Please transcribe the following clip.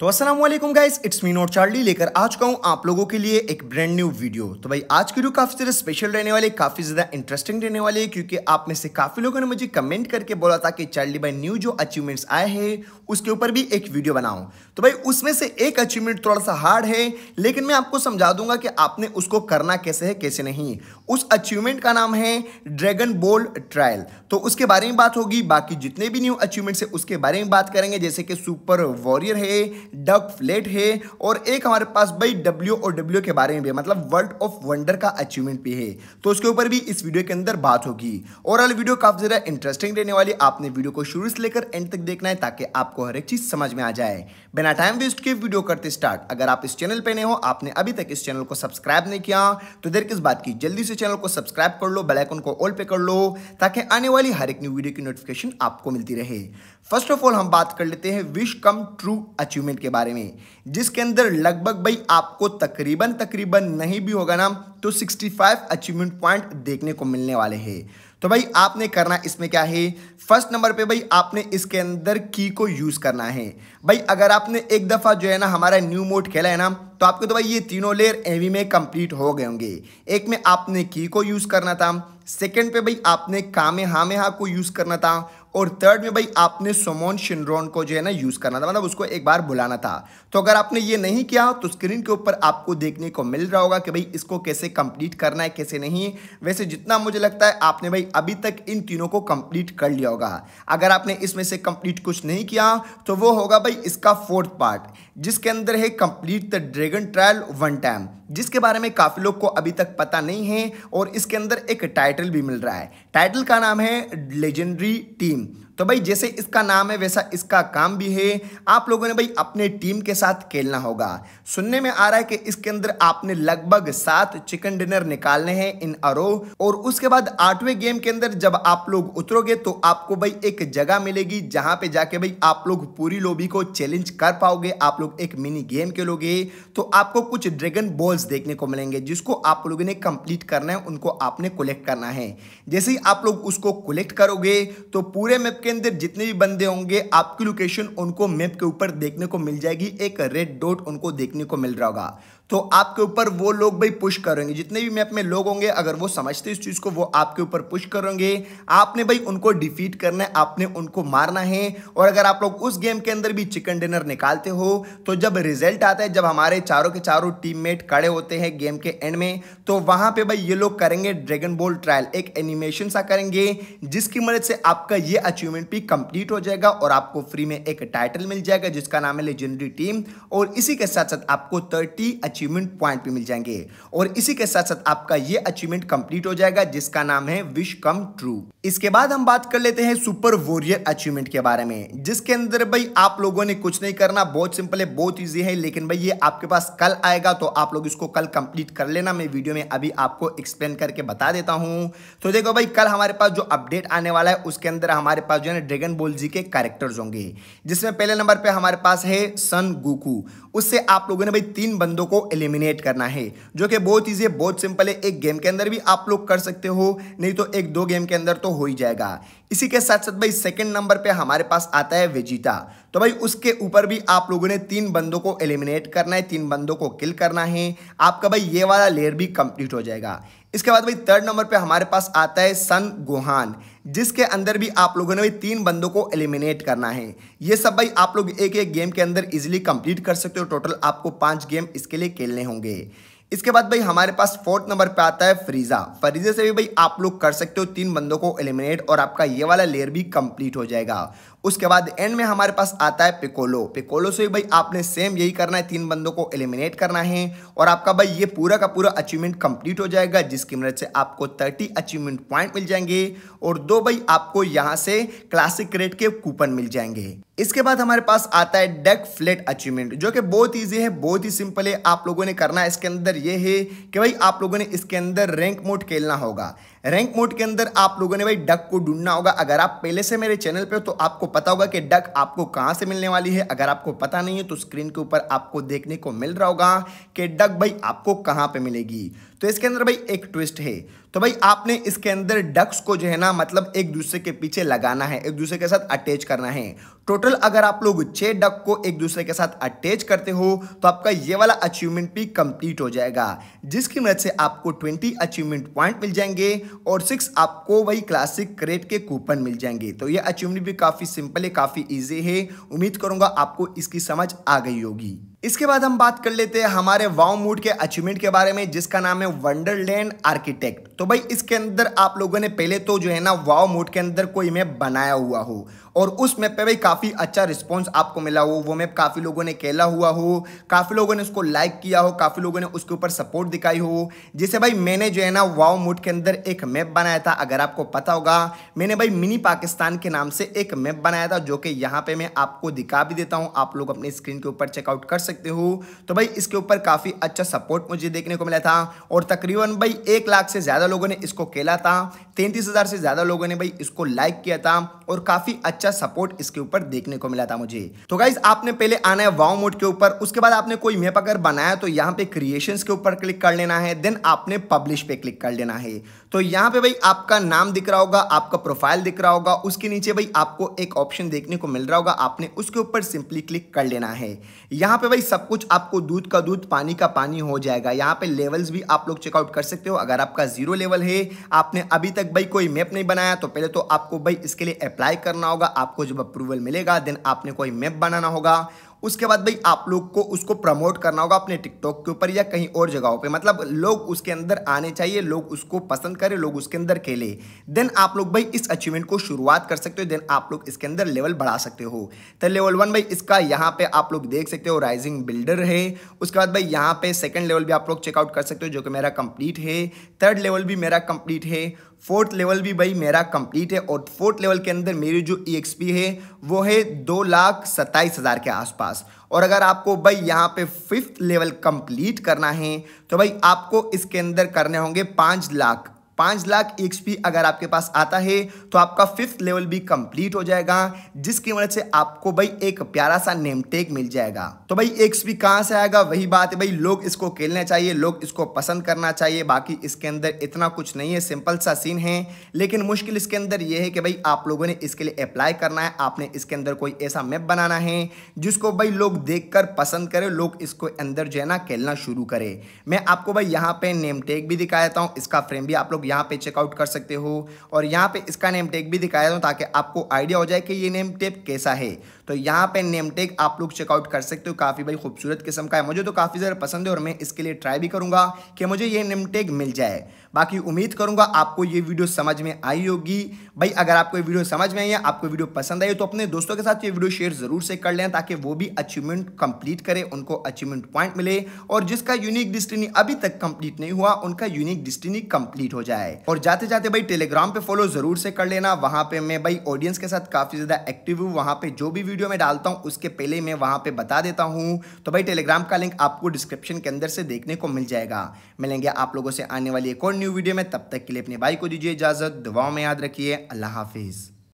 तो असलम guys it's me not Charlie लेकर आ चुका हूँ आप लोगों के लिए एक ब्रांड न्यू वीडियो तो भाई आज की वीडियो काफ़ी ज़्यादा स्पेशल रहने वाली काफ़ी ज़्यादा इंटरेस्टिंग रहने वाली है क्योंकि आप में से काफ़ी लोगों ने मुझे कमेंट करके बोला था कि चार्ली भाई न्यू जो अचीवमेंट्स आए हैं उसके ऊपर भी एक वीडियो बनाऊँ तो भाई उसमें से एक अचीवमेंट थोड़ा सा हार्ड है लेकिन मैं आपको समझा दूंगा कि आपने उसको करना कैसे है कैसे नहीं उस अचीवमेंट का नाम है ड्रैगन बोल ट्रायल तो उसके बारे में बात होगी बाकी जितने भी न्यू अचीवमेंट्स है उसके बारे में बात करेंगे जैसे कि सुपर वॉरियर है डब फ्लेट है और एक हमारे पास भाई डब्ल्यू और डब्ल्यू के बारे में भी है मतलब वर्ल्ड ऑफ वंडर का अचीवमेंट भी है तो उसके ऊपर भी इस वीडियो के अंदर बात होगी ओवरऑल वीडियो काफी ज़्यादा इंटरेस्टिंग रहने वाली आपने वीडियो को शुरू से लेकर एंड तक देखना है ताकि आपको हर एक चीज़ समझ में आ जाए बिना टाइम वेस्ट के वीडियो करते स्टार्ट अगर आप इस चैनल पे नए हो आपने अभी तक इस चैनल को सब्सक्राइब नहीं किया तो देर किस बात की जल्दी से चैनल को सब्सक्राइब कर लो बेलाइकन को ऑल पे कर लो ताकि आने वाली हर एक न्यू वीडियो की नोटिफिकेशन आपको मिलती रहे फर्स्ट ऑफ ऑल हम बात कर लेते हैं विश कम ट्रू अचीवमेंट के बारे में जिसके अंदर लगभग भाई आपको तकरीबन तकरीबन नहीं भी होगा ना तो 65 अचीवमेंट पॉइंट देखने को मिलने वाले हैं तो भाई आपने करना इसमें क्या है फर्स्ट नंबर पे भाई आपने इसके अंदर की को यूज़ करना है भाई अगर आपने एक दफ़ा जो है ना हमारा न्यू मोड खेला है ना तो आपको तो भाई ये तीनों लेयर एवी में कंप्लीट हो गए होंगे एक में आपने की को यूज़ करना था सेकेंड पे भाई आपने कामे हामे हा को यूज़ करना था और थर्ड में भाई आपने सोमोन शिनरोन को जो है ना यूज़ करना था मतलब उसको एक बार बुलाना था तो अगर आपने ये नहीं किया तो स्क्रीन के ऊपर आपको देखने को मिल रहा होगा कि भाई इसको कैसे कंप्लीट करना है कैसे नहीं वैसे जितना मुझे लगता है आपने भाई अभी तक इन तीनों को कंप्लीट कर लिया होगा अगर आपने इसमें से कंप्लीट कुछ नहीं किया तो वो होगा भाई इसका फोर्थ पार्ट जिसके अंदर है complete the dragon trial one time जिसके बारे में काफ़ी लोग को अभी तक पता नहीं है और इसके अंदर एक टाइटल भी मिल रहा है टाइटल का नाम है लेजेंडरी टीम तो भाई जैसे इसका नाम है वैसा इसका काम भी है आप लोगों ने भाई अपने टीम के साथ खेलना होगा सुनने में आ रहा है कि इसके अंदर आपने लगभग सात चिकन डिनर निकालने हैं इन अरो और उसके बाद आठवें गेम के अंदर जब आप लोग उतरोगे तो आपको भाई एक जगह मिलेगी जहां पे जाके भाई आप लोग पूरी लोबी को चैलेंज कर पाओगे आप लोग एक मिनी गेम खेलोगे तो आपको कुछ ड्रैगन बॉल्स देखने को मिलेंगे जिसको आप लोगों ने कंप्लीट करना है उनको आपने कलेक्ट करना है जैसे ही आप लोग उसको कलेक्ट करोगे तो पूरे मैप के अंदर जितने भी बंदे होंगे आपकी लोकेशन उनको मैप के ऊपर देखने को मिल जाएगी एक रेड डॉट उनको देखने को मिल रहा होगा तो आपके ऊपर वो लोग भाई पुश करेंगे जितने भी मैप में लोग होंगे अगर वो समझते इस चीज़ को वो आपके ऊपर पुश करेंगे आपने भाई उनको डिफीट करना है आपने उनको मारना है और अगर आप लोग उस गेम के अंदर भी चिकन डिनर निकालते हो तो जब रिजल्ट आता है जब हमारे चारों के चारों टीममेट खड़े होते हैं गेम के एंड में तो वहाँ पर भाई ये लोग करेंगे ड्रैगन बॉल ट्रायल एक एनिमेशन सा करेंगे जिसकी मदद से आपका ये अचीवमेंट भी कंप्लीट हो जाएगा और आपको फ्री में एक टाइटल मिल जाएगा जिसका नाम है लेजेंडरी टीम और इसी के साथ साथ आपको थर्टी अचीवमेंट पॉइंट भी मिल जाएंगे और इसी के साथ साथ आपका ये अचीवमेंट कंप्लीट हो जाएगा जिसका नाम है विश कम ट्रू इसके बाद हम बात कर लेते हैं सुपर वॉरियर अचीवमेंट के बारे में जिसके अंदर भाई आप लोगों ने कुछ नहीं करना बहुत सिंपल है बहुत ईजी है लेकिन भाई ये आपके पास कल आएगा तो आप लोग इसको कल कंप्लीट कर लेना मैं वीडियो में अभी आपको एक्सप्लेन करके बता देता हूँ तो देखो भाई कल हमारे पास जो अपडेट आने वाला है उसके अंदर हमारे पास जो है ड्रैगन बॉल जी के कैरेक्टर्स होंगे जिसमें पहले नंबर पे हमारे पास है सन गुकू उससे आप लोगों ने भाई तीन बंदों को एलिमिनेट करना है जो कि बहुत ईजी बहुत सिंपल है एक गेम के अंदर भी आप लोग कर सकते हो नहीं तो एक दो गेम के अंदर तो हो ही जाएगा इसी के साथ साथ भाई सेकंड नंबर पे हमारे पास आता है वेजिटा तो भाई उसके ऊपर भी आप लोगों ने तीन बंदों को एलिमिनेट करना है तीन बंदों को किल करना है आपका भाई ये वाला लेयर भी कंप्लीट हो जाएगा इसके बाद भाई थर्ड नंबर पे हमारे पास आता है सन गोहान जिसके अंदर भी आप लोगों ने भाई तीन बंदों को एलिमिनेट करना है ये सब भाई आप लोग एक एक गेम के अंदर इजिली कंप्लीट कर सकते हो टोटल आपको पांच गेम इसके लिए खेलने होंगे इसके बाद भाई हमारे पास फोर्थ नंबर पे आता है फ्रीजा फ्रीजे से भी भाई आप लोग कर सकते हो तीन बंदों को एलिमिनेट और आपका ये वाला लेयर भी कंप्लीट हो जाएगा उसके बाद एंड में हमारे पास आता है पिकोलो पिकोलो से भाई आपने सेम यही करना है तीन बंदों को एलिमिनेट करना है और आपका भाई ये पूरा का पूरा अचीवमेंट कंप्लीट हो जाएगा जिसकी मदद से आपको थर्टी अचीवमेंट पॉइंट मिल जाएंगे और दो भाई आपको यहाँ से क्लासिक रेट के कूपन मिल जाएंगे इसके बाद हमारे पास आता है डेक फ्लेट अचीवमेंट जो कि बहुत ईजी है बहुत ही सिंपल है आप लोगों ने करना इसके अंदर ये है कि भाई आप लोगों ने इसके अंदर रैंक मोड खेलना होगा रैंक मोड के अंदर आप लोगों ने भाई डक को ढूंढना होगा अगर आप पहले से मेरे चैनल पे हो तो आपको पता होगा कि डक आपको कहां से मिलने वाली है अगर आपको पता नहीं है तो स्क्रीन के ऊपर आपको देखने को मिल रहा होगा कि डक भाई आपको कहाँ पे मिलेगी तो इसके अंदर भाई एक ट्विस्ट है तो भाई आपने इसके अंदर डक्स को जो है ना मतलब एक दूसरे के पीछे लगाना है एक दूसरे के साथ अटैच करना है टोटल अगर आप लोग छह डक को एक दूसरे के साथ अटैच करते हो तो आपका ये वाला अचीवमेंट भी कंप्लीट हो जाएगा जिसकी मदद से आपको 20 अचीवमेंट पॉइंट मिल जाएंगे और सिक्स आपको वही क्लासिक क्रेट के कूपन मिल जाएंगे तो ये अचीवमेंट भी काफ़ी सिंपल है काफ़ी ईजी है उम्मीद करूँगा आपको इसकी समझ आ गई होगी इसके बाद हम बात कर लेते हैं हमारे वाउ मूड के अचीवमेंट के बारे में जिसका नाम है वंडरलैंड आर्किटेक्ट तो भाई इसके अंदर आप लोगों ने पहले तो जो है ना वाव मोड के अंदर कोई मैप बनाया हुआ हो और उस मैप पे भाई काफ़ी अच्छा रिस्पॉन्स आपको मिला हो वो मैप काफ़ी लोगों ने खेला हुआ हो काफ़ी लोगों ने उसको लाइक किया हो काफ़ी लोगों ने उसके ऊपर सपोर्ट दिखाई हो जिसे भाई मैंने जो है ना वाव मोड के अंदर एक मैप बनाया था अगर आपको पता होगा मैंने भाई मिनी पाकिस्तान के नाम से एक मैप बनाया था जो कि यहाँ पे मैं आपको दिखा भी देता हूँ आप लोग अपनी स्क्रीन के ऊपर चेकआउट कर सकते हो तो भाई इसके ऊपर काफ़ी अच्छा सपोर्ट मुझे देखने को मिला था और तकरीबन भाई एक लाख से ज़्यादा ज़्यादा लोगों ने इसको खेला था तैंतीस हज़ार से ज़्यादा लोगों ने भाई इसको लाइक किया था और काफ़ी अच्छा सपोर्ट इसके ऊपर देखने को मिला था मुझे तो गाइज आपने पहले आना है वाव मोड के ऊपर उसके बाद आपने कोई मेप अगर बनाया तो यहाँ पे क्रिएशन के ऊपर क्लिक कर लेना है देन आपने पब्लिश पे क्लिक कर लेना है तो यहाँ पे भाई आपका नाम दिख रहा होगा आपका प्रोफाइल दिख रहा होगा उसके नीचे भाई आपको एक ऑप्शन देखने को मिल रहा होगा आपने उसके ऊपर सिंपली क्लिक कर लेना है यहाँ पे भाई सब कुछ आपको दूध का दूध पानी का पानी हो जाएगा यहाँ पे लेवल्स भी आप लोग चेकआउट कर सकते हो अगर आपका जीरो लेवल है आपने अभी तक भाई कोई मैप नहीं बनाया तो पहले तो आपको भाई इसके लिए अप्लाई करना होगा आपको जब अप्रूवल मिलेगा देन आपने कोई मैप बनाना होगा उसके बाद भाई आप लोग को उसको प्रमोट करना होगा अपने टिकटॉक के ऊपर या कहीं और जगहों पे मतलब लोग उसके अंदर आने चाहिए लोग उसको पसंद करें लोग उसके अंदर खेले देन आप लोग भाई इस अचीवमेंट को शुरुआत कर सकते हो देन आप लोग इसके अंदर लेवल बढ़ा सकते हो तो लेवल वन भाई इसका यहाँ पे आप लोग देख सकते हो राइजिंग बिल्डर है उसके बाद भाई यहाँ पे सेकेंड लेवल भी आप लोग चेकआउट कर सकते हो जो कि मेरा कंप्लीट है थर्ड लेवल भी मेरा कंप्लीट है फोर्थ लेवल भी भाई मेरा कंप्लीट है और फोर्थ लेवल के अंदर मेरी जो ई e है वो है दो लाख सत्ताईस हज़ार के आसपास पास और अगर आपको भाई यहाँ पे फिफ्थ लेवल कंप्लीट करना है तो भाई आपको इसके अंदर करने होंगे पाँच लाख पाँच लाख एक्सपी अगर आपके पास आता है तो आपका फिफ्थ लेवल भी कंप्लीट हो जाएगा जिसकी वजह से आपको भाई एक प्यारा सा नेम टेक मिल जाएगा तो भाई एक्सपी कहां कहाँ से आएगा वही बात है भाई लोग इसको खेलना चाहिए लोग इसको पसंद करना चाहिए बाकी इसके अंदर इतना कुछ नहीं है सिंपल सा सीन है लेकिन मुश्किल इसके अंदर यह है कि भाई आप लोगों ने इसके लिए अप्लाई करना है आपने इसके अंदर कोई ऐसा मैप बनाना है जिसको भाई लोग देख पसंद करें लोग इसको अंदर जो है ना खेलना शुरू करे मैं आपको भाई यहाँ पे नेम टेक भी दिखा देता हूँ इसका फ्रेम भी आप लोग यहाँ पे चेकआउट कर सकते हो और यहाँ पे इसका नेम टेक भी दिखाया दूँ ताकि आपको आइडिया हो जाए कि ये नेम टेप कैसा है तो यहाँ पे नेम टेक आप लोग चेकआउट कर सकते हो काफ़ी भाई खूबसूरत किस्म का है मुझे तो काफ़ी ज़्यादा पसंद है और मैं इसके लिए ट्राई भी करूँगा कि मुझे ये नेम टेक मिल जाए बाकी उम्मीद करूंगा आपको ये वीडियो समझ में आई होगी भाई अगर आपको ये वीडियो समझ में आई है आपको वीडियो पसंद आई तो अपने दोस्तों के साथ ये वीडियो शेयर जरूर से कर लें ताकि वो भी अचीवमेंट कंप्लीट करें उनको अचीवमेंट पॉइंट मिले और जिसका यूनिक डिस्टिनी अभी तक कंप्लीट नहीं हुआ उनका यूनिक डिस्टिनी कंप्लीट हो जाए और जाते जाते भाई टेलीग्राम पे फॉलो जरूर से कर लेना वहां पे मैं भाई ऑडियंस के साथ काफी ज्यादा एक्टिव हूँ वहां पे जो भी वीडियो मैं डालता हूँ उसके पहले मैं वहां पर बता देता हूँ तो भाई टेलीग्राम का लिंक आपको डिस्क्रिप्शन के अंदर से देखने को मिल जाएगा मिलेंगे आप लोगों से आने वाली एक और न्यूज न्यू वीडियो में तब तक के लिए अपने भाई को दीजिए इजाज़त दुआओं में याद रखिए अल्लाह हाफिज़